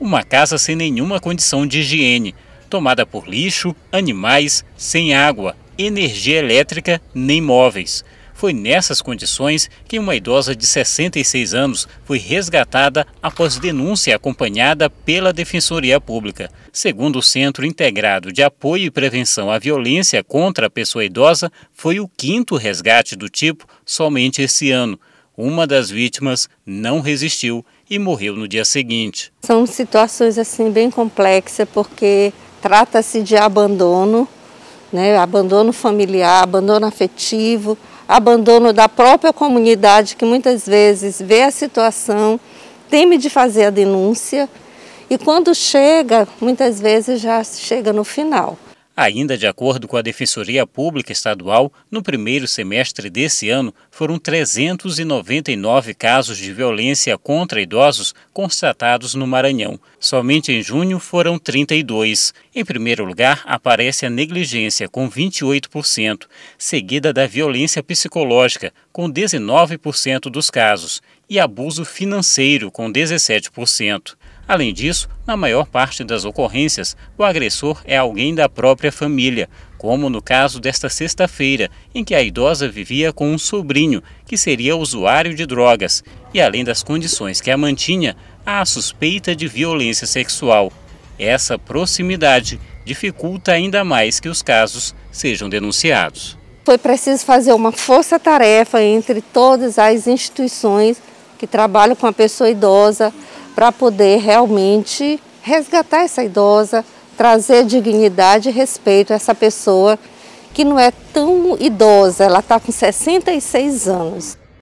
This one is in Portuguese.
Uma casa sem nenhuma condição de higiene, tomada por lixo, animais, sem água, energia elétrica nem móveis. Foi nessas condições que uma idosa de 66 anos foi resgatada após denúncia acompanhada pela Defensoria Pública. Segundo o Centro Integrado de Apoio e Prevenção à Violência contra a Pessoa Idosa, foi o quinto resgate do tipo somente esse ano. Uma das vítimas não resistiu e morreu no dia seguinte. São situações assim bem complexas porque trata-se de abandono, né? Abandono familiar, abandono afetivo, abandono da própria comunidade que muitas vezes vê a situação, teme de fazer a denúncia e quando chega, muitas vezes já chega no final. Ainda de acordo com a Defensoria Pública Estadual, no primeiro semestre desse ano, foram 399 casos de violência contra idosos constatados no Maranhão. Somente em junho foram 32. Em primeiro lugar, aparece a negligência, com 28%, seguida da violência psicológica, com 19% dos casos, e abuso financeiro, com 17%. Além disso, na maior parte das ocorrências, o agressor é alguém da própria família, como no caso desta sexta-feira, em que a idosa vivia com um sobrinho que seria usuário de drogas, e além das condições que a mantinha, há a suspeita de violência sexual. Essa proximidade dificulta ainda mais que os casos sejam denunciados. Foi preciso fazer uma força-tarefa entre todas as instituições que trabalham com a pessoa idosa para poder realmente resgatar essa idosa, trazer dignidade e respeito a essa pessoa que não é tão idosa, ela está com 66 anos.